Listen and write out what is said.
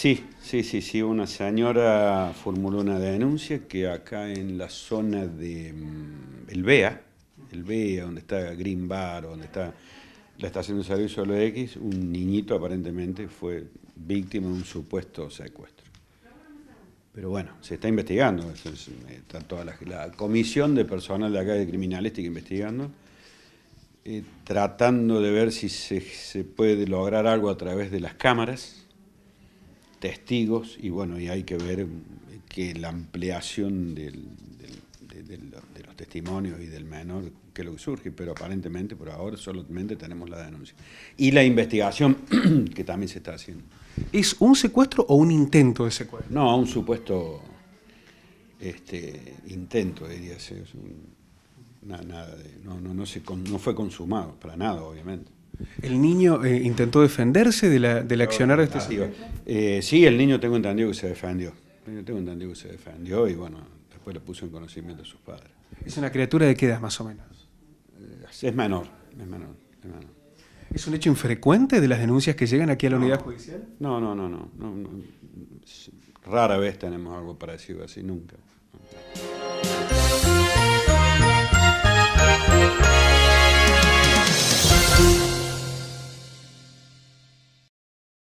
Sí, sí, sí, sí. Una señora formuló una denuncia que acá en la zona de mm, El Bea, El Bea, donde está Green Bar, donde está la estación de servicio de X, un niñito aparentemente fue víctima de un supuesto secuestro. Pero bueno, se está investigando, toda la, comisión de personal de acá de criminalística investigando, eh, tratando de ver si se, se puede lograr algo a través de las cámaras testigos y bueno, y hay que ver que la ampliación de los testimonios y del menor, que lo que surge, pero aparentemente por ahora solamente tenemos la denuncia. Y la investigación que también se está haciendo. ¿Es un secuestro o un intento de secuestro? No, un supuesto este, intento, diría. Nada, nada no, no, no, no fue consumado, para nada, obviamente. ¿El niño eh, intentó defenderse de la, de accionar este señor? Eh, sí, el niño tengo entendido que se defendió. El tengo entendido que se defendió y bueno, después lo puso en conocimiento a sus padres. ¿Es una criatura de qué edad más o menos? Eh, es menor, es menor, es un hecho infrecuente de las denuncias que llegan aquí a la unidad judicial? no, no, no, no, no. Rara vez tenemos algo parecido así, nunca.